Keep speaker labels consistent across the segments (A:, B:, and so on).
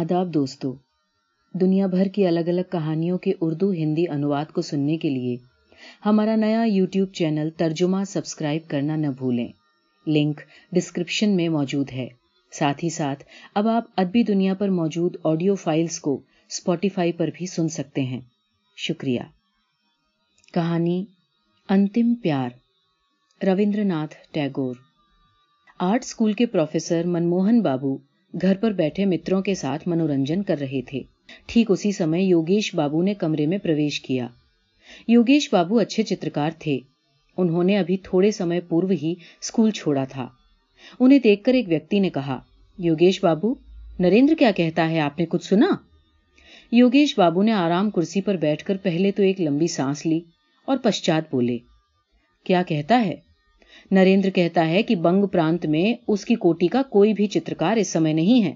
A: आदाब दोस्तों दुनिया भर की अलग अलग कहानियों के उर्दू हिंदी अनुवाद को सुनने के लिए हमारा नया यूट्यूब चैनल तर्जुमा सब्सक्राइब करना न भूलें लिंक डिस्क्रिप्शन में मौजूद है साथ ही साथ अब आप अदबी दुनिया पर मौजूद ऑडियो फाइल्स को स्पॉटिफाई पर भी सुन सकते हैं शुक्रिया कहानी अंतिम प्यार रविंद्रनाथ टैगोर आर्ट स्कूल के प्रोफेसर मनमोहन बाबू घर पर बैठे मित्रों के साथ मनोरंजन कर रहे थे ठीक उसी समय योगेश बाबू ने कमरे में प्रवेश किया योगेश बाबू अच्छे चित्रकार थे उन्होंने अभी थोड़े समय पूर्व ही स्कूल छोड़ा था उन्हें देखकर एक व्यक्ति ने कहा योगेश बाबू नरेंद्र क्या कहता है आपने कुछ सुना योगेश बाबू ने आराम कुर्सी पर बैठकर पहले तो एक लंबी सांस ली और पश्चात बोले क्या कहता है नरेंद्र कहता है कि बंग प्रांत में उसकी कोटी का कोई भी चित्रकार इस समय नहीं है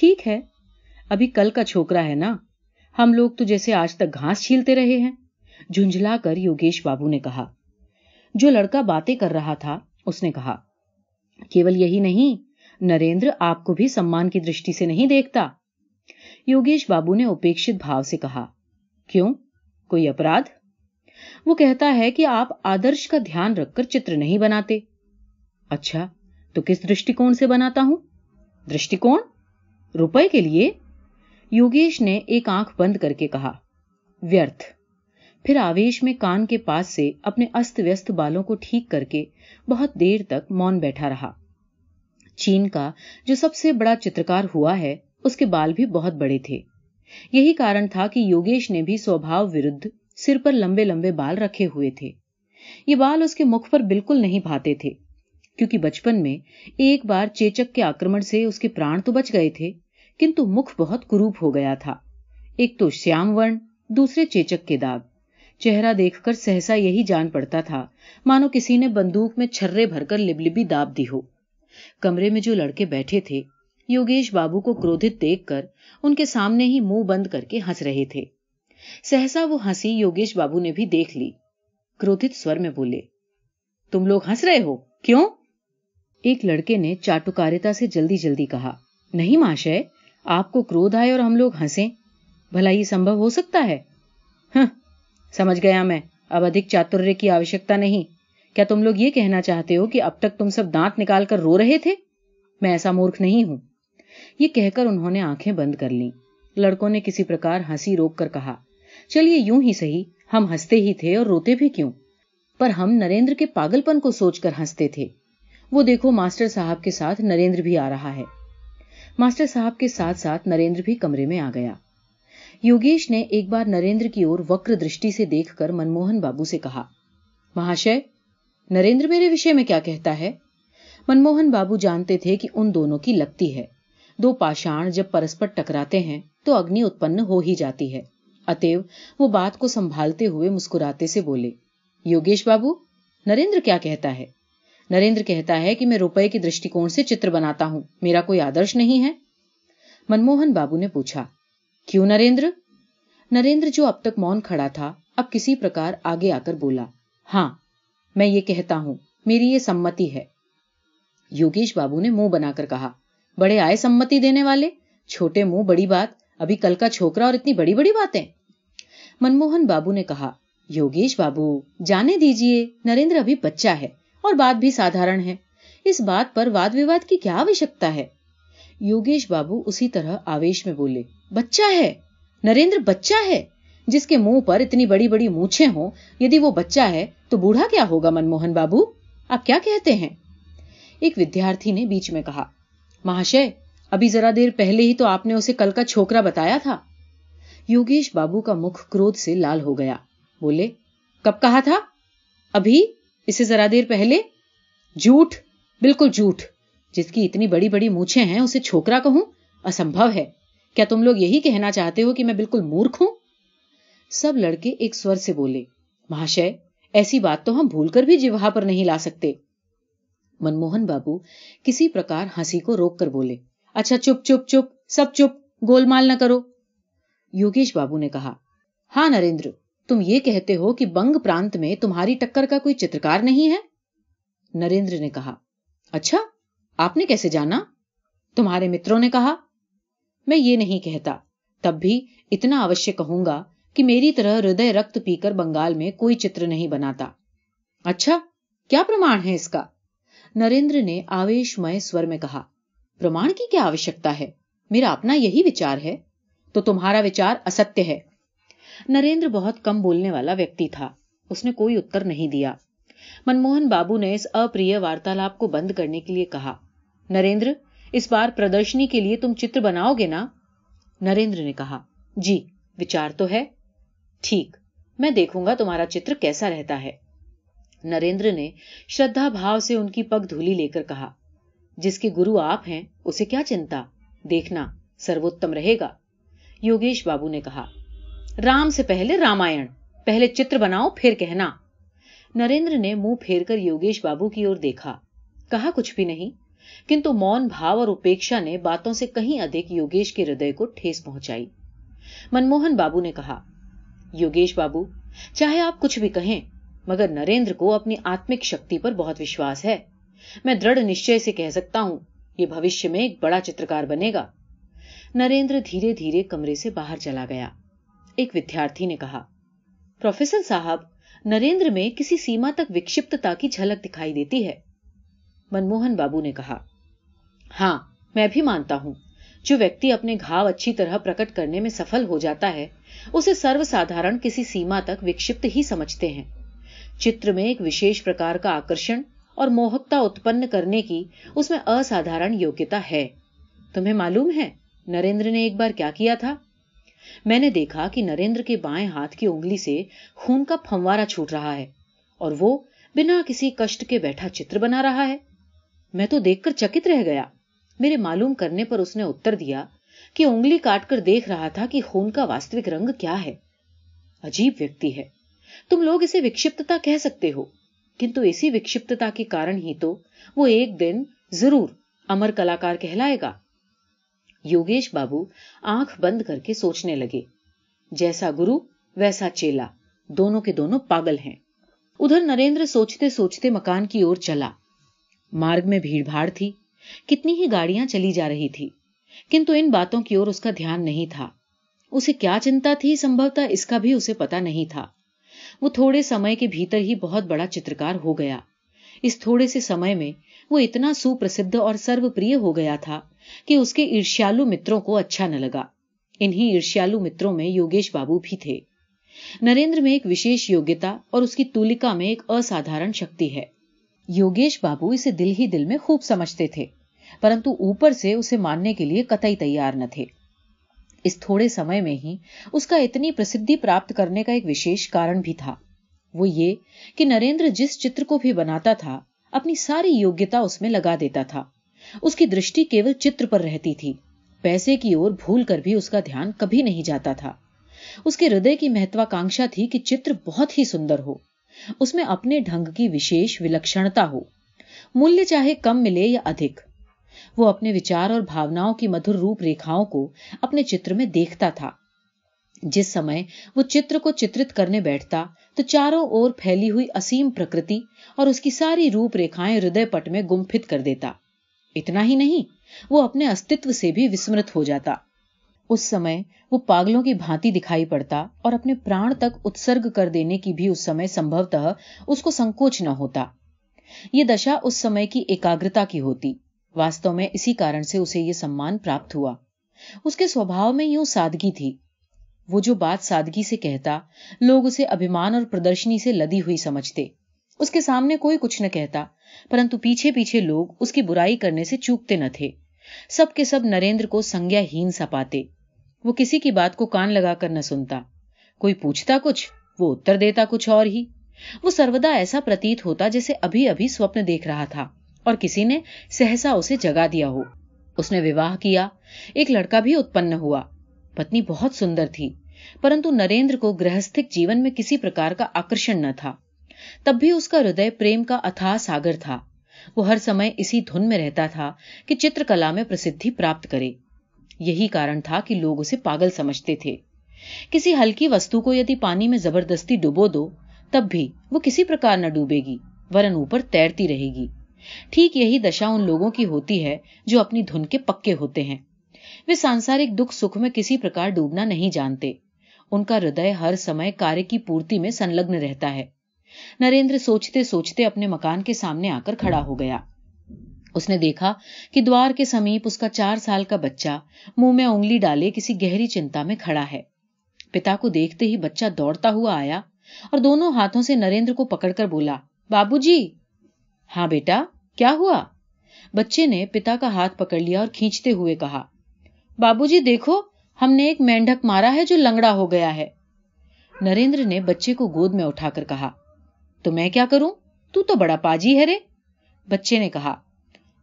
A: ठीक है अभी कल का छोकरा है ना हम लोग तो जैसे आज तक घास छीलते रहे हैं झुंझला कर योगेश बाबू ने कहा जो लड़का बातें कर रहा था उसने कहा केवल यही नहीं नरेंद्र आपको भी सम्मान की दृष्टि से नहीं देखता योगेश बाबू ने उपेक्षित भाव से कहा क्यों कोई अपराध वो कहता है कि आप आदर्श का ध्यान रखकर चित्र नहीं बनाते अच्छा तो किस दृष्टिकोण से बनाता हूं दृष्टिकोण रुपए के लिए योगेश ने एक आंख बंद करके कहा व्यर्थ फिर आवेश में कान के पास से अपने अस्त व्यस्त बालों को ठीक करके बहुत देर तक मौन बैठा रहा चीन का जो सबसे बड़ा चित्रकार हुआ है उसके बाल भी बहुत बड़े थे यही कारण था कि योगेश ने भी स्वभाव विरुद्ध सिर पर लंबे लंबे बाल रखे हुए थे ये बाल उसके मुख पर बिल्कुल नहीं भाते थे क्योंकि बचपन में एक बार चेचक के आक्रमण से उसके प्राण तो बच गए थे किंतु मुख बहुत कुरूप हो गया था एक तो श्याम वर्ण दूसरे चेचक के दाग चेहरा देखकर सहसा यही जान पड़ता था मानो किसी ने बंदूक में छर्रे भरकर लिबलिबी दाब दी हो कमरे में जो लड़के बैठे थे योगेश बाबू को क्रोधित देखकर उनके सामने ही मुंह बंद करके हंस रहे थे सहसा वो हंसी योगेश बाबू ने भी देख ली क्रोधित स्वर में बोले तुम लोग हंस रहे हो क्यों एक लड़के ने चाटुकारिता से जल्दी जल्दी कहा नहीं महाशय आपको क्रोध आए और हम लोग हंसे भला ये संभव हो सकता है समझ गया मैं अब अधिक चातुर्य की आवश्यकता नहीं क्या तुम लोग ये कहना चाहते हो कि अब तक तुम सब दांत निकाल कर रो रहे थे मैं ऐसा मूर्ख नहीं हूं ये कहकर उन्होंने आंखें बंद कर ली लड़कों ने किसी प्रकार हंसी रोक कर कहा चलिए यूं ही सही हम हंसते ही थे और रोते भी क्यों पर हम नरेंद्र के पागलपन को सोचकर हंसते थे वो देखो मास्टर साहब के साथ नरेंद्र भी आ रहा है मास्टर साहब के साथ साथ नरेंद्र भी कमरे में आ गया योगेश ने एक बार नरेंद्र की ओर वक्र दृष्टि से देखकर मनमोहन बाबू से कहा महाशय नरेंद्र मेरे विषय में क्या कहता है मनमोहन बाबू जानते थे कि उन दोनों की लगती है दो पाषाण जब परस्पर टकराते हैं तो अग्नि उत्पन्न हो ही जाती है अतएव वो बात को संभालते हुए मुस्कुराते से बोले योगेश बाबू नरेंद्र क्या कहता है नरेंद्र कहता है कि मैं रुपए के दृष्टिकोण से चित्र बनाता हूं मेरा कोई आदर्श नहीं है मनमोहन बाबू ने पूछा क्यों नरेंद्र नरेंद्र जो अब तक मौन खड़ा था अब किसी प्रकार आगे आकर बोला हां मैं ये कहता हूं मेरी ये सम्मति है योगेश बाबू ने मुंह बनाकर कहा बड़े आए सम्मति देने वाले छोटे मुंह बड़ी बात अभी कल का छोकरा और इतनी बड़ी बड़ी बातें मनमोहन बाबू ने कहा योगेश बाबू जाने दीजिए नरेंद्र अभी बच्चा है और बात भी साधारण है इस बात पर वाद विवाद की क्या आवश्यकता है योगेश बाबू उसी तरह आवेश में बोले बच्चा है नरेंद्र बच्चा है जिसके मुंह पर इतनी बड़ी बड़ी मूछे हो यदि वो बच्चा है तो बूढ़ा क्या होगा मनमोहन बाबू आप क्या कहते हैं एक विद्यार्थी ने बीच में कहा महाशय अभी जरा देर पहले ही तो आपने उसे कल का छोकरा बताया था योगेश बाबू का मुख क्रोध से लाल हो गया बोले कब कहा था अभी इसे जरा देर पहले झूठ बिल्कुल झूठ जिसकी इतनी बड़ी बड़ी मूछे हैं उसे छोकरा कहूं असंभव है क्या तुम लोग यही कहना चाहते हो कि मैं बिल्कुल मूर्ख हूं सब लड़के एक स्वर से बोले महाशय ऐसी बात तो हम भूलकर भी जिवा पर नहीं ला सकते मनमोहन बाबू किसी प्रकार हंसी को रोक कर बोले अच्छा चुप चुप चुप सब चुप गोलमाल न करो योगेश बाबू ने कहा हां नरेंद्र तुम ये कहते हो कि बंग प्रांत में तुम्हारी टक्कर का कोई चित्रकार नहीं है नरेंद्र ने कहा अच्छा आपने कैसे जाना तुम्हारे मित्रों ने कहा मैं ये नहीं कहता तब भी इतना अवश्य कहूंगा कि मेरी तरह हृदय रक्त पीकर बंगाल में कोई चित्र नहीं बनाता अच्छा क्या प्रमाण है इसका नरेंद्र ने आवेशमय स्वर में कहा प्रमाण की क्या आवश्यकता है मेरा अपना यही विचार है तो तुम्हारा विचार असत्य है नरेंद्र बहुत कम बोलने वाला व्यक्ति था उसने कोई उत्तर नहीं दिया मनमोहन बाबू ने इस अप्रिय वार्तालाप को बंद करने के लिए कहा नरेंद्र इस बार प्रदर्शनी के लिए तुम चित्र बनाओगे ना नरेंद्र ने कहा जी विचार तो है ठीक मैं देखूंगा तुम्हारा चित्र कैसा रहता है नरेंद्र ने श्रद्धा भाव से उनकी पग धूली लेकर कहा जिसके गुरु आप हैं उसे क्या चिंता देखना सर्वोत्तम रहेगा योगेश बाबू ने कहा राम से पहले रामायण पहले चित्र बनाओ फिर कहना नरेंद्र ने मुंह फेरकर योगेश बाबू की ओर देखा कहा कुछ भी नहीं किंतु मौन भाव और उपेक्षा ने बातों से कहीं अधिक योगेश के हृदय को ठेस पहुंचाई मनमोहन बाबू ने कहा योगेश बाबू चाहे आप कुछ भी कहें मगर नरेंद्र को अपनी आत्मिक शक्ति पर बहुत विश्वास है मैं दृढ़ निश्चय से कह सकता हूं ये भविष्य में एक बड़ा चित्रकार बनेगा नरेंद्र धीरे धीरे कमरे से बाहर चला गया एक विद्यार्थी ने कहा प्रोफेसर साहब नरेंद्र में किसी सीमा तक विक्षिप्तता की झलक दिखाई देती है मनमोहन बाबू ने कहा हां मैं भी मानता हूं जो व्यक्ति अपने घाव अच्छी तरह प्रकट करने में सफल हो जाता है उसे सर्वसाधारण किसी सीमा तक विक्षिप्त ही समझते हैं चित्र में एक विशेष प्रकार का आकर्षण और मोहकता उत्पन्न करने की उसमें असाधारण योग्यता है तुम्हें मालूम है नरेंद्र ने एक बार क्या किया था मैंने देखा कि नरेंद्र के बाएं हाथ की उंगली से खून का फंवारा छूट रहा है और वो बिना किसी कष्ट के बैठा चित्र बना रहा है मैं तो देखकर चकित रह गया मेरे मालूम करने पर उसने उत्तर दिया कि उंगली काटकर देख रहा था कि खून का वास्तविक रंग क्या है अजीब व्यक्ति है तुम लोग इसे विक्षिप्तता कह सकते हो किंतु इसी विक्षिप्तता के कारण ही तो वो एक दिन जरूर अमर कलाकार कहलाएगा योगेश बाबू आंख बंद करके सोचने लगे जैसा गुरु वैसा चेला दोनों के दोनों पागल हैं उधर नरेंद्र सोचते सोचते मकान की ओर चला मार्ग में भीड़ भाड़ थी कितनी ही गाड़ियां चली जा रही थी किंतु इन बातों की ओर उसका ध्यान नहीं था उसे क्या चिंता थी संभवतः इसका भी उसे पता नहीं था वो थोड़े समय के भीतर ही बहुत बड़ा चित्रकार हो गया इस थोड़े से समय में वो इतना सुप्रसिद्ध और सर्वप्रिय हो गया था कि उसके ईर्ष्यालु मित्रों को अच्छा न लगा इन्हीं ईर्ष्यालु मित्रों में योगेश बाबू भी थे नरेंद्र में एक विशेष योग्यता और उसकी तुलिका में एक असाधारण शक्ति है योगेश बाबू इसे दिल ही दिल में खूब समझते थे परंतु ऊपर से उसे मानने के लिए कतई तैयार न थे इस थोड़े समय में ही उसका इतनी प्रसिद्धि प्राप्त करने का एक विशेष कारण भी था वो ये कि नरेंद्र जिस चित्र को भी बनाता था अपनी सारी योग्यता उसमें लगा देता था उसकी दृष्टि केवल चित्र पर रहती थी पैसे की ओर भूल कर भी उसका ध्यान कभी नहीं जाता था उसके हृदय की महत्वाकांक्षा थी कि चित्र बहुत ही सुंदर हो उसमें अपने ढंग की विशेष विलक्षणता हो मूल्य चाहे कम मिले या अधिक वो अपने विचार और भावनाओं की मधुर रूप रेखाओं को अपने चित्र में देखता था जिस समय वो चित्र को चित्रित करने बैठता तो चारों ओर फैली हुई असीम प्रकृति और उसकी सारी रूपरेखाएं हृदय पट में गुम्फित कर देता इतना ही नहीं वो अपने अस्तित्व से भी विस्मृत हो जाता उस समय वो पागलों की भांति दिखाई पड़ता और अपने प्राण तक उत्सर्ग कर देने की भी उस समय संभवतः उसको संकोच न होता यह दशा उस समय की एकाग्रता की होती वास्तव में इसी कारण से उसे यह सम्मान प्राप्त हुआ उसके स्वभाव में यूं सादगी थी वो जो बात सादगी से कहता लोग उसे अभिमान और प्रदर्शनी से लदी हुई समझते उसके सामने कोई कुछ न कहता परंतु पीछे पीछे लोग उसकी बुराई करने से चूकते न थे सब के सब नरेंद्र को संज्ञाहीन सपाते वो किसी की बात को कान लगाकर न सुनता कोई पूछता कुछ वो उत्तर देता कुछ और ही वो सर्वदा ऐसा प्रतीत होता जैसे अभी अभी स्वप्न देख रहा था और किसी ने सहसा उसे जगा दिया हो उसने विवाह किया एक लड़का भी उत्पन्न हुआ पत्नी बहुत सुंदर थी परंतु नरेंद्र को गृहस्थिक जीवन में किसी प्रकार का आकर्षण न था तब भी उसका हृदय प्रेम का अथाह सागर था वो हर समय इसी धुन में रहता था कि चित्रकला में प्रसिद्धि प्राप्त करे यही कारण था कि लोग उसे पागल समझते थे किसी हल्की वस्तु को यदि पानी में जबरदस्ती डुबो दो तब भी वो किसी प्रकार न डूबेगी वरन ऊपर तैरती रहेगी ठीक यही दशा उन लोगों की होती है जो अपनी धुन के पक्के होते हैं वे सांसारिक दुख सुख में किसी प्रकार डूबना नहीं जानते उनका हृदय हर समय कार्य की पूर्ति में संलग्न रहता है नरेंद्र सोचते सोचते अपने मकान के सामने आकर खड़ा हो गया उसने देखा कि द्वार के समीप उसका चार साल का बच्चा मुंह में उंगली डाले किसी गहरी चिंता में खड़ा है पिता को देखते ही बच्चा दौड़ता हुआ आया और दोनों हाथों से नरेंद्र को पकड़कर बोला बाबूजी हां बेटा क्या हुआ बच्चे ने पिता का हाथ पकड़ लिया और खींचते हुए कहा बाबूजी देखो हमने एक मेंढक मारा है जो लंगड़ा हो गया है नरेंद्र ने बच्चे को गोद में उठाकर कहा तो मैं क्या करूं तू तो बड़ा पाजी है रे बच्चे ने कहा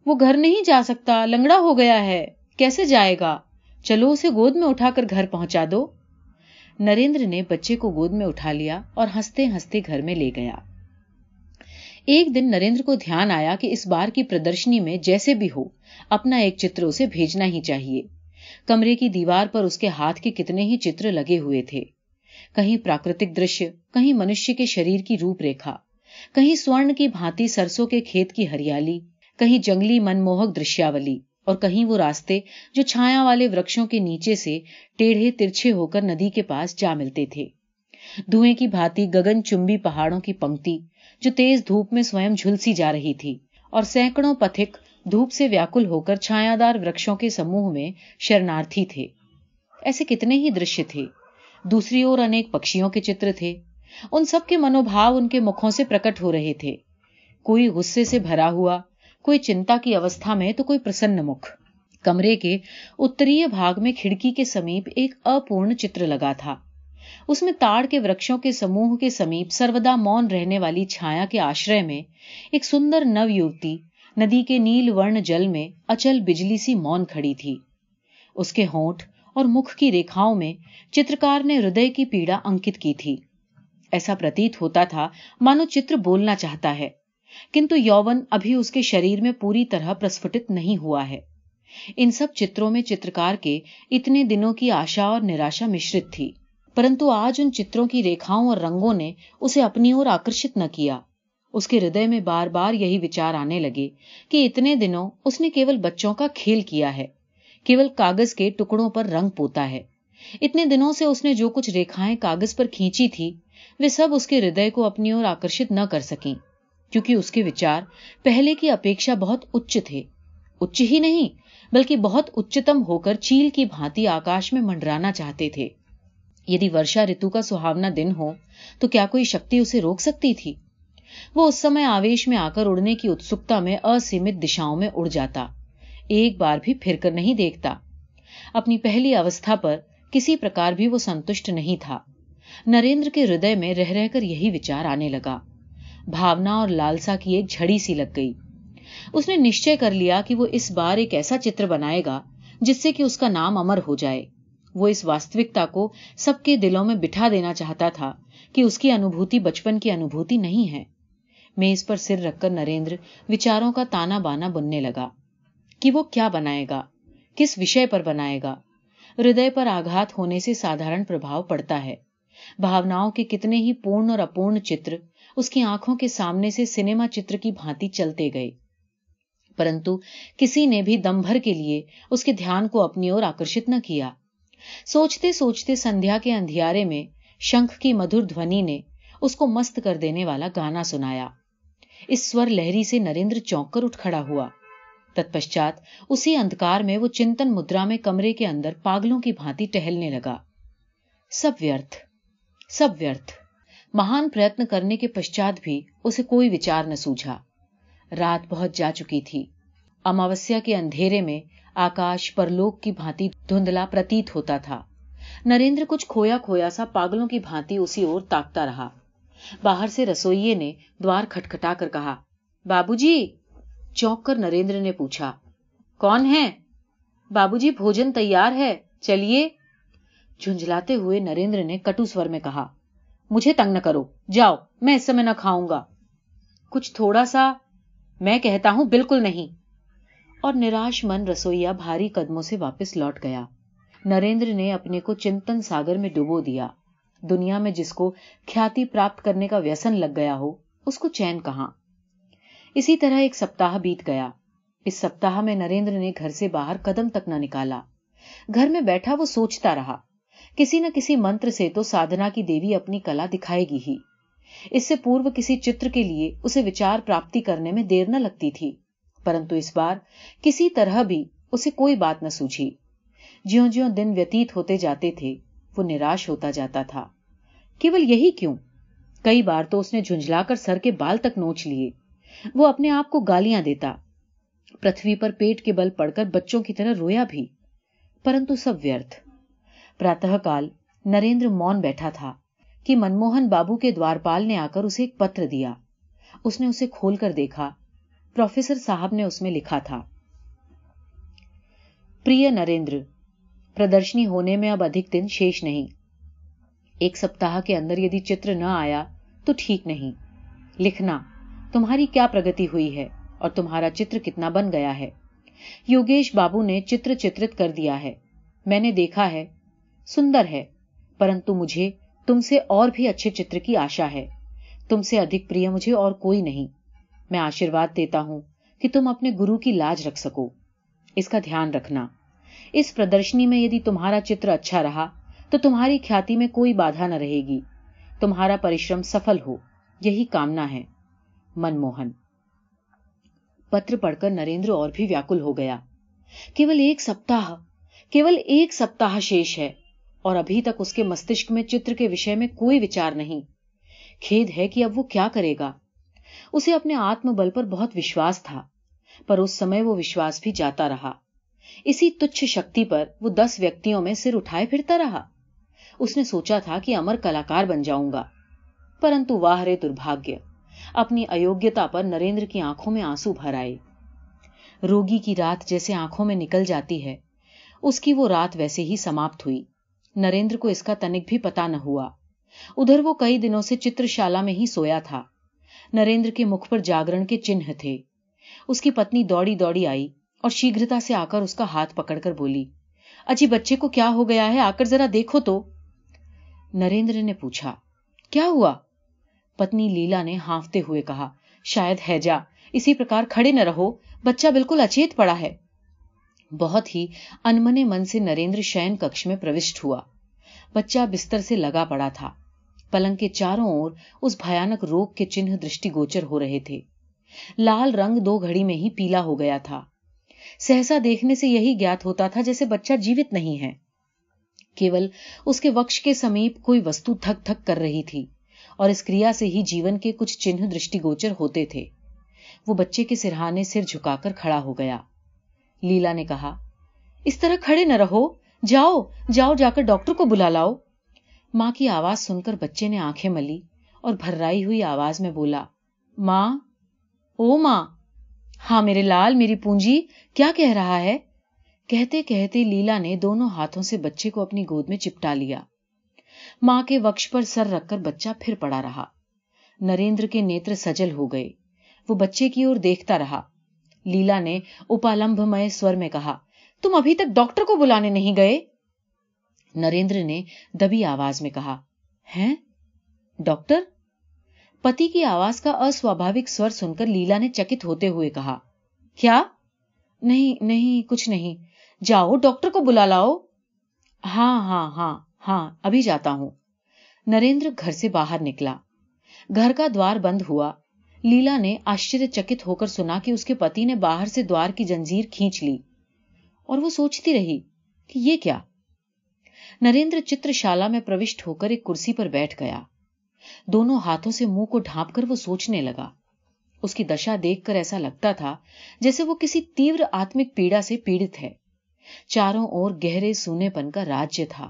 A: वो घर नहीं जा सकता लंगड़ा हो गया है कैसे जाएगा चलो उसे गोद में उठाकर घर पहुंचा दो नरेंद्र ने बच्चे को गोद में उठा लिया और हंसते हंसते घर में ले गया एक दिन नरेंद्र को ध्यान आया कि इस बार की प्रदर्शनी में जैसे भी हो अपना एक चित्र उसे भेजना ही चाहिए कमरे की दीवार पर उसके हाथ के कितने ही चित्र लगे हुए थे कहीं प्राकृतिक दृश्य कहीं मनुष्य के शरीर की रूपरेखा कहीं स्वर्ण की भांति सरसों के खेत की हरियाली कहीं जंगली मनमोहक दृश्यावली और कहीं वो रास्ते जो छाया वाले वृक्षों के नीचे से टेढ़े तिरछे होकर नदी के पास जा मिलते थे धुएं की भांति गगन चुंबी पहाड़ों की पंक्ति जो तेज धूप में स्वयं झुलसी जा रही थी और सैकड़ों पथिक धूप से व्याकुल होकर छायादार वृक्षों के समूह में शरणार्थी थे ऐसे कितने ही दृश्य थे दूसरी ओर अनेक पक्षियों के चित्र थे उन सब के मनोभाव उनके मुखों से प्रकट हो रहे थे कोई गुस्से से भरा हुआ कोई चिंता की अवस्था में तो कोई प्रसन्न मुख कमरे के उत्तरीय भाग में खिड़की के समीप एक अपूर्ण चित्र लगा था उसमें ताड़ के वृक्षों के समूह के समीप सर्वदा मौन रहने वाली छाया के आश्रय में एक सुंदर नव युवती नदी के नील वर्ण जल में अचल बिजली सी मौन खड़ी थी उसके होठ और मुख की रेखाओं में चित्रकार ने हृदय की पीड़ा अंकित की थी ऐसा प्रतीत होता था मानो चित्र बोलना चाहता है किंतु यौवन अभी उसके शरीर में पूरी तरह प्रस्फुटित नहीं हुआ है इन सब चित्रों में चित्रकार के इतने दिनों की आशा और निराशा मिश्रित थी परंतु आज उन चित्रों की रेखाओं और रंगों ने उसे अपनी ओर आकर्षित न किया उसके हृदय में बार बार यही विचार आने लगे कि इतने दिनों उसने केवल बच्चों का खेल किया है केवल कागज के टुकड़ों पर रंग पोता है इतने दिनों से उसने जो कुछ रेखाएं कागज पर खींची थी वे सब उसके हृदय को अपनी ओर आकर्षित न कर सकी क्योंकि उसके विचार पहले की अपेक्षा बहुत उच्च थे उच्च ही नहीं बल्कि बहुत उच्चतम होकर चील की भांति आकाश में मंडराना चाहते थे यदि वर्षा ऋतु का सुहावना दिन हो तो क्या कोई शक्ति उसे रोक सकती थी वो उस समय आवेश में आकर उड़ने की उत्सुकता में असीमित दिशाओं में उड़ जाता एक बार भी फिरकर नहीं देखता अपनी पहली अवस्था पर किसी प्रकार भी वो संतुष्ट नहीं था नरेंद्र के हृदय में रह रहकर यही विचार आने लगा भावना और लालसा की एक झड़ी सी लग गई उसने निश्चय कर लिया कि वो इस बार एक ऐसा चित्र बनाएगा जिससे कि उसका नाम अमर हो जाए वो इस वास्तविकता को सबके दिलों में बिठा देना चाहता था कि उसकी अनुभूति बचपन की अनुभूति नहीं है मेज पर सिर रखकर नरेंद्र विचारों का ताना बाना बनने लगा कि वो क्या बनाएगा किस विषय पर बनाएगा हृदय पर आघात होने से साधारण प्रभाव पड़ता है भावनाओं के कितने ही पूर्ण और अपूर्ण चित्र उसकी आंखों के सामने से सिनेमा चित्र की भांति चलते गए परंतु किसी ने भी दम भर के लिए उसके ध्यान को अपनी ओर आकर्षित न किया सोचते सोचते संध्या के अंधियारे में शंख की मधुर ध्वनि ने उसको मस्त कर देने वाला गाना सुनाया इस स्वर लहरी से नरेंद्र चौंक उठ खड़ा हुआ तत्पश्चात उसी अंधकार में वो चिंतन मुद्रा में कमरे के अंदर पागलों की भांति टहलने लगा सब व्यर्थ सब व्यर्थ महान प्रयत्न करने के पश्चात भी उसे कोई विचार न सूझा रात बहुत जा चुकी थी अमावस्या के अंधेरे में आकाश परलोक की भांति धुंधला प्रतीत होता था नरेंद्र कुछ खोया खोया सा पागलों की भांति उसी ओर ताकता रहा बाहर से रसोइये ने द्वार खटखटा कर कहा बाबूजी चौंक कर नरेंद्र ने पूछा कौन है बाबूजी भोजन तैयार है चलिए झुंझलाते हुए नरेंद्र ने कटु स्वर में कहा मुझे तंग न करो जाओ मैं इस समय न खाऊंगा कुछ थोड़ा सा मैं कहता हूं बिल्कुल नहीं और निराश मन रसोईया भारी कदमों से वापस लौट गया नरेंद्र ने अपने को चिंतन सागर में डुबो दिया दुनिया में जिसको ख्याति प्राप्त करने का व्यसन लग गया हो उसको चैन कहाँ इसी तरह एक सप्ताह बीत गया इस सप्ताह में नरेंद्र ने घर से बाहर कदम तक न निकाला घर में बैठा वो सोचता रहा किसी न किसी मंत्र से तो साधना की देवी अपनी कला दिखाएगी ही इससे पूर्व किसी चित्र के लिए उसे विचार प्राप्ति करने में देर न लगती थी परंतु इस बार किसी तरह भी उसे कोई बात न सूझी ज्यो ज्यो दिन व्यतीत होते जाते थे वो निराश होता जाता था केवल यही क्यों कई बार तो उसने झुंझलाकर सर के बाल तक नोच लिए वो अपने आप को गालियां देता पृथ्वी पर पेट के बल पड़कर बच्चों की तरह रोया भी परंतु सब व्यर्थ प्रातःकाल नरेंद्र मौन बैठा था कि मनमोहन बाबू के द्वारपाल ने आकर उसे एक पत्र दिया उसने उसे खोलकर देखा प्रोफेसर साहब ने उसमें लिखा था प्रिय नरेंद्र प्रदर्शनी होने में अब अधिक दिन शेष नहीं एक सप्ताह के अंदर यदि चित्र न आया तो ठीक नहीं लिखना तुम्हारी क्या प्रगति हुई है और तुम्हारा चित्र कितना बन गया है योगेश बाबू ने चित्र चित्रित कर दिया है मैंने देखा है सुंदर है परंतु मुझे तुमसे और भी अच्छे चित्र की आशा है तुमसे अधिक प्रिय मुझे और कोई नहीं मैं आशीर्वाद देता हूं कि तुम अपने गुरु की लाज रख सको इसका ध्यान रखना इस प्रदर्शनी में यदि तुम्हारा चित्र अच्छा रहा तो तुम्हारी ख्याति में कोई बाधा न रहेगी तुम्हारा परिश्रम सफल हो यही कामना है मनमोहन पत्र पढ़कर नरेंद्र और भी व्याकुल हो गया केवल एक सप्ताह केवल एक सप्ताह शेष है और अभी तक उसके मस्तिष्क में चित्र के विषय में कोई विचार नहीं खेद है कि अब वो क्या करेगा उसे अपने आत्मबल पर बहुत विश्वास था पर उस समय वो विश्वास भी जाता रहा इसी तुच्छ शक्ति पर वो दस व्यक्तियों में सिर उठाए फिरता रहा उसने सोचा था कि अमर कलाकार बन जाऊंगा परंतु वाह रे दुर्भाग्य अपनी अयोग्यता पर नरेंद्र की आंखों में आंसू भर आए रोगी की रात जैसे आंखों में निकल जाती है उसकी वो रात वैसे ही समाप्त हुई नरेंद्र को इसका तनिक भी पता न हुआ उधर वो कई दिनों से चित्रशाला में ही सोया था नरेंद्र के मुख पर जागरण के चिन्ह थे उसकी पत्नी दौड़ी दौड़ी आई और शीघ्रता से आकर उसका हाथ पकड़कर बोली अजी बच्चे को क्या हो गया है आकर जरा देखो तो नरेंद्र ने पूछा क्या हुआ पत्नी लीला ने हाफते हुए कहा शायद हैजा इसी प्रकार खड़े न रहो बच्चा बिल्कुल अचेत पड़ा है बहुत ही अनमने मन से नरेंद्र शयन कक्ष में प्रविष्ट हुआ बच्चा बिस्तर से लगा पड़ा था पलंग के चारों ओर उस भयानक रोग के चिन्ह दृष्टिगोचर हो रहे थे लाल रंग दो घड़ी में ही पीला हो गया था सहसा देखने से यही ज्ञात होता था जैसे बच्चा जीवित नहीं है केवल उसके वक्ष के समीप कोई वस्तु थक थक कर रही थी और इस क्रिया से ही जीवन के कुछ चिन्ह दृष्टिगोचर होते थे वो बच्चे के सिरहाने सिर झुकाकर खड़ा हो गया लीला ने कहा इस तरह खड़े न रहो जाओ जाओ जाकर डॉक्टर को बुला लाओ मां की आवाज सुनकर बच्चे ने आंखें मली और भर्राई हुई आवाज में बोला मां ओ मां हां मेरे लाल मेरी पूंजी क्या कह रहा है कहते कहते लीला ने दोनों हाथों से बच्चे को अपनी गोद में चिपटा लिया मां के वक्ष पर सर रखकर बच्चा फिर पड़ा रहा नरेंद्र के नेत्र सजल हो गए वो बच्चे की ओर देखता रहा लीला ने उपालंबमय स्वर में कहा तुम अभी तक डॉक्टर को बुलाने नहीं गए नरेंद्र ने दबी आवाज में कहा हैं डॉक्टर पति की आवाज का अस्वाभाविक स्वर सुनकर लीला ने चकित होते हुए कहा क्या नहीं नहीं कुछ नहीं जाओ डॉक्टर को बुला लाओ हां हां हां हां अभी जाता हूं नरेंद्र घर से बाहर निकला घर का द्वार बंद हुआ लीला ने आश्चर्यचकित होकर सुना कि उसके पति ने बाहर से द्वार की जंजीर खींच ली और वो सोचती रही कि ये क्या नरेंद्र चित्रशाला में प्रविष्ट होकर एक कुर्सी पर बैठ गया दोनों हाथों से मुंह को ढांप कर वो सोचने लगा उसकी दशा देखकर ऐसा लगता था जैसे वो किसी तीव्र आत्मिक पीड़ा से पीड़ित है चारों ओर गहरे सूनेपन का राज्य था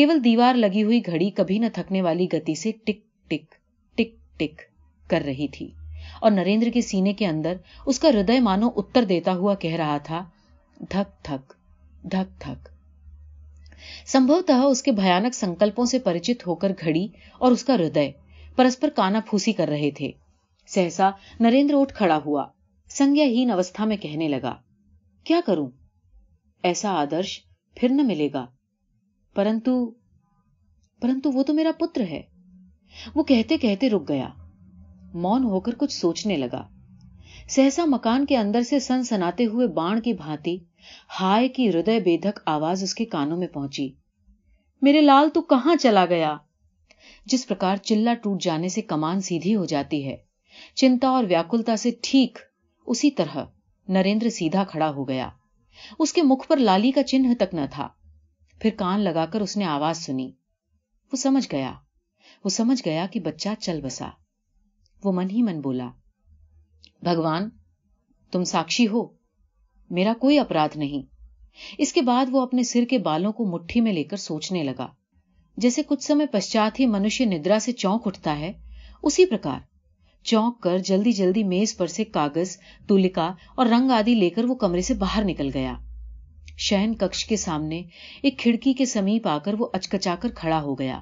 A: केवल दीवार लगी हुई घड़ी कभी न थकने वाली गति से टिक टिक टिक टिक कर रही थी और नरेंद्र के सीने के अंदर उसका हृदय मानो उत्तर देता हुआ कह रहा था धक धक धक धक संभवतः उसके भयानक संकल्पों से परिचित होकर घड़ी और उसका हृदय परस्पर काना फूसी कर रहे थे सहसा नरेंद्र उठ खड़ा हुआ संज्ञाहीन अवस्था में कहने लगा क्या करूं ऐसा आदर्श फिर न मिलेगा परंतु परंतु वो तो मेरा पुत्र है वो कहते कहते रुक गया मौन होकर कुछ सोचने लगा सहसा मकान के अंदर से सनसनाते हुए बाण की भांति हाय की हृदय बेधक आवाज उसके कानों में पहुंची मेरे लाल तू कहां चला गया जिस प्रकार चिल्ला टूट जाने से कमान सीधी हो जाती है चिंता और व्याकुलता से ठीक उसी तरह नरेंद्र सीधा खड़ा हो गया उसके मुख पर लाली का चिन्ह तक न था फिर कान लगाकर उसने आवाज सुनी वो समझ गया वो समझ गया कि बच्चा चल बसा वो मन ही मन बोला भगवान तुम साक्षी हो मेरा कोई अपराध नहीं इसके बाद वो अपने सिर के बालों को मुट्ठी में लेकर सोचने लगा जैसे कुछ समय पश्चात ही मनुष्य निद्रा से चौंक उठता है उसी प्रकार चौंक कर जल्दी जल्दी मेज पर से कागज तुलिका और रंग आदि लेकर वो कमरे से बाहर निकल गया शयन कक्ष के सामने एक खिड़की के समीप आकर वो अचकचाकर खड़ा हो गया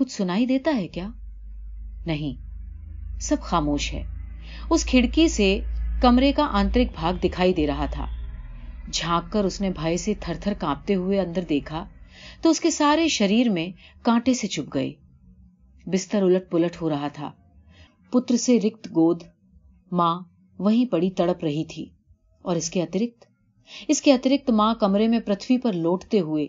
A: कुछ सुनाई देता है क्या नहीं सब खामोश है उस खिड़की से कमरे का आंतरिक भाग दिखाई दे रहा था झांक कर उसने भय से थर थर कांपते हुए अंदर देखा तो उसके सारे शरीर में कांटे से चुप गए बिस्तर उलट पुलट हो रहा था पुत्र से रिक्त गोद मां वहीं पड़ी तड़प रही थी और इसके अतिरिक्त इसके अतिरिक्त मां कमरे में पृथ्वी पर लौटते हुए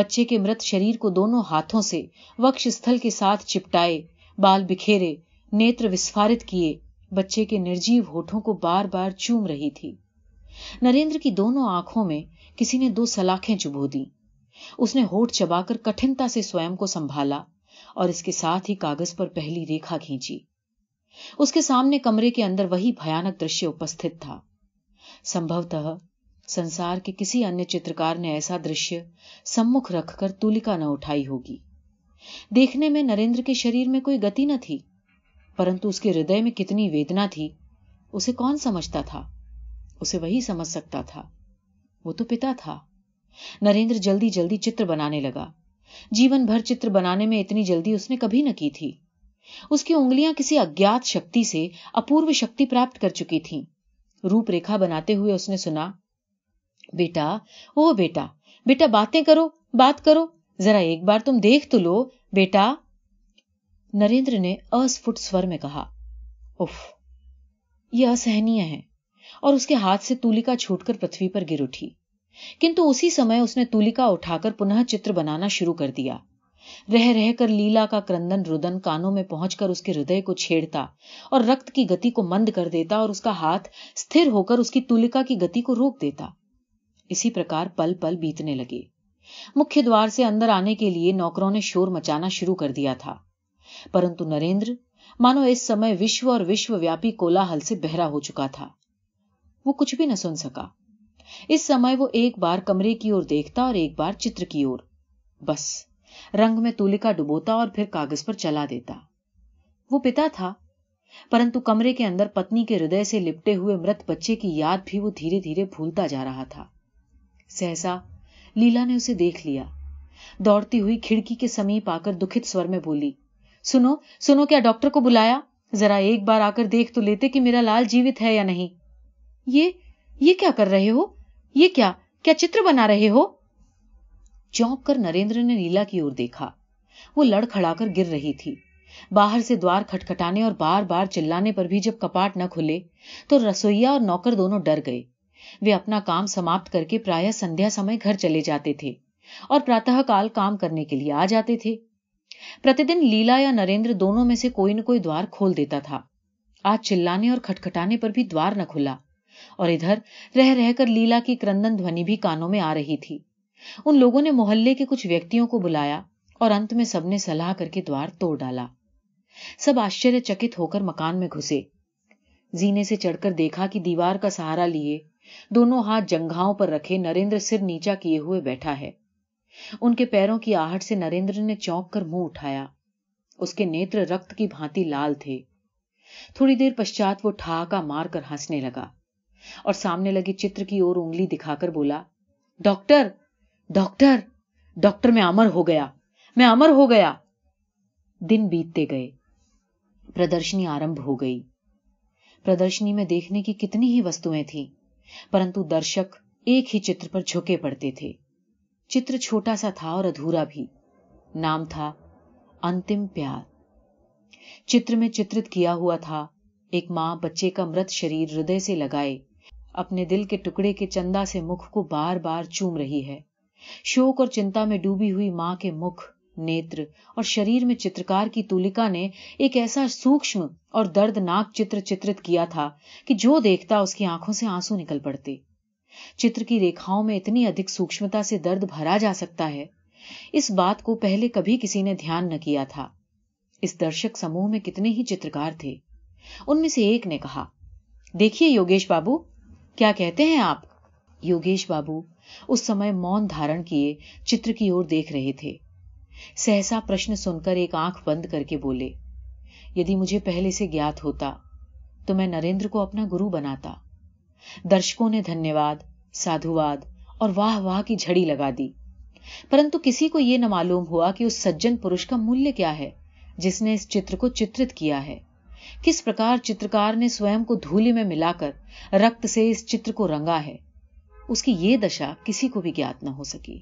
A: बच्चे के मृत शरीर को दोनों हाथों से वक्ष स्थल के साथ चिपटाए बाल बिखेरे नेत्र विस्फारित किए बच्चे के निर्जीव होठों को बार बार चूम रही थी नरेंद्र की दोनों आंखों में किसी ने दो सलाखें चुभो दी उसने होठ चबाकर कठिनता से स्वयं को संभाला और इसके साथ ही कागज पर पहली रेखा खींची उसके सामने कमरे के अंदर वही भयानक दृश्य उपस्थित था संभवतः संसार के किसी अन्य चित्रकार ने ऐसा दृश्य सम्मुख रखकर तुलिका न उठाई होगी देखने में नरेंद्र के शरीर में कोई गति न थी परंतु उसके हृदय में कितनी वेदना थी उसे कौन समझता था उसे वही समझ सकता था वो तो पिता था नरेंद्र जल्दी जल्दी चित्र बनाने लगा जीवन भर चित्र बनाने में इतनी जल्दी उसने कभी न की थी उसकी उंगलियां किसी अज्ञात शक्ति से अपूर्व शक्ति प्राप्त कर चुकी थीं। रूपरेखा बनाते हुए उसने सुना बेटा ओ बेटा बेटा बातें करो बात करो जरा एक बार तुम देख तो लो बेटा नरेंद्र ने अस्फुट स्वर में कहा उफ यह असहनीय है और उसके हाथ से तूलिका छूटकर पृथ्वी पर गिर उठी किंतु उसी समय उसने तूलिका उठाकर पुनः चित्र बनाना शुरू कर दिया रह रहकर लीला का क्रंदन रुदन कानों में पहुंचकर उसके हृदय को छेड़ता और रक्त की गति को मंद कर देता और उसका हाथ स्थिर होकर उसकी तुलिका की गति को रोक देता इसी प्रकार पल पल बीतने लगे मुख्य द्वार से अंदर आने के लिए नौकरों ने शोर मचाना शुरू कर दिया था परंतु नरेंद्र मानो इस समय विश्व और विश्वव्यापी कोलाहल से बहरा हो चुका था वो कुछ भी न सुन सका इस समय वो एक बार कमरे की ओर देखता और एक बार चित्र की ओर बस रंग में तूलिका डुबोता और फिर कागज पर चला देता वो पिता था परंतु कमरे के अंदर पत्नी के हृदय से लिपटे हुए मृत बच्चे की याद भी वो धीरे धीरे भूलता जा रहा था सहसा लीला ने उसे देख लिया दौड़ती हुई खिड़की के समीप आकर दुखित स्वर में बोली सुनो सुनो क्या डॉक्टर को बुलाया जरा एक बार आकर देख तो लेते कि मेरा लाल जीवित है या नहीं ये ये क्या कर रहे हो ये क्या क्या चित्र बना रहे हो चौंक कर नरेंद्र ने नीला की ओर देखा वो कर गिर रही थी बाहर से द्वार खटखटाने और बार बार चिल्लाने पर भी जब कपाट न खुले तो रसोईया और नौकर दोनों डर गए वे अपना काम समाप्त करके प्रायः संध्या समय घर चले जाते थे और प्रातःकाल काम करने के लिए आ जाते थे प्रतिदिन लीला या नरेंद्र दोनों में से कोई न कोई द्वार खोल देता था आज चिल्लाने और खटखटाने पर भी द्वार न खुला और इधर रह रहकर लीला की क्रंदन ध्वनि भी कानों में आ रही थी उन लोगों ने मोहल्ले के कुछ व्यक्तियों को बुलाया और अंत में सबने सलाह करके द्वार तोड़ डाला सब आश्चर्यचकित होकर मकान में घुसे जीने से चढ़कर देखा कि दीवार का सहारा लिए दोनों हाथ जंघाओं पर रखे नरेंद्र सिर नीचा किए हुए बैठा है उनके पैरों की आहट से नरेंद्र ने चौंक कर मुंह उठाया उसके नेत्र रक्त की भांति लाल थे थोड़ी देर पश्चात वो ठहाका मारकर हंसने लगा और सामने लगे चित्र की ओर उंगली दिखाकर बोला डॉक्टर डॉक्टर डॉक्टर मैं अमर हो गया मैं अमर हो गया दिन बीतते गए प्रदर्शनी आरंभ हो गई प्रदर्शनी में देखने की कितनी ही वस्तुएं थी परंतु दर्शक एक ही चित्र पर झुके पड़ते थे चित्र छोटा सा था और अधूरा भी नाम था अंतिम प्यार चित्र में चित्रित किया हुआ था एक मां बच्चे का मृत शरीर हृदय से लगाए अपने दिल के टुकड़े के चंदा से मुख को बार बार चूम रही है शोक और चिंता में डूबी हुई मां के मुख नेत्र और शरीर में चित्रकार की तुलिका ने एक ऐसा सूक्ष्म और दर्दनाक चित्र चित्रित किया था कि जो देखता उसकी आंखों से आंसू निकल पड़ते चित्र की रेखाओं में इतनी अधिक सूक्ष्मता से दर्द भरा जा सकता है इस बात को पहले कभी किसी ने ध्यान न किया था इस दर्शक समूह में कितने ही चित्रकार थे उनमें से एक ने कहा देखिए योगेश बाबू क्या कहते हैं आप योगेश बाबू उस समय मौन धारण किए चित्र की ओर देख रहे थे सहसा प्रश्न सुनकर एक आंख बंद करके बोले यदि मुझे पहले से ज्ञात होता तो मैं नरेंद्र को अपना गुरु बनाता दर्शकों ने धन्यवाद साधुवाद और वाह वाह की झड़ी लगा दी परंतु किसी को यह न मालूम हुआ कि उस सज्जन पुरुष का मूल्य क्या है जिसने इस चित्र को चित्रित किया है किस प्रकार चित्रकार ने स्वयं को धूलि में मिलाकर रक्त से इस चित्र को रंगा है उसकी यह दशा किसी को भी ज्ञात न हो सकी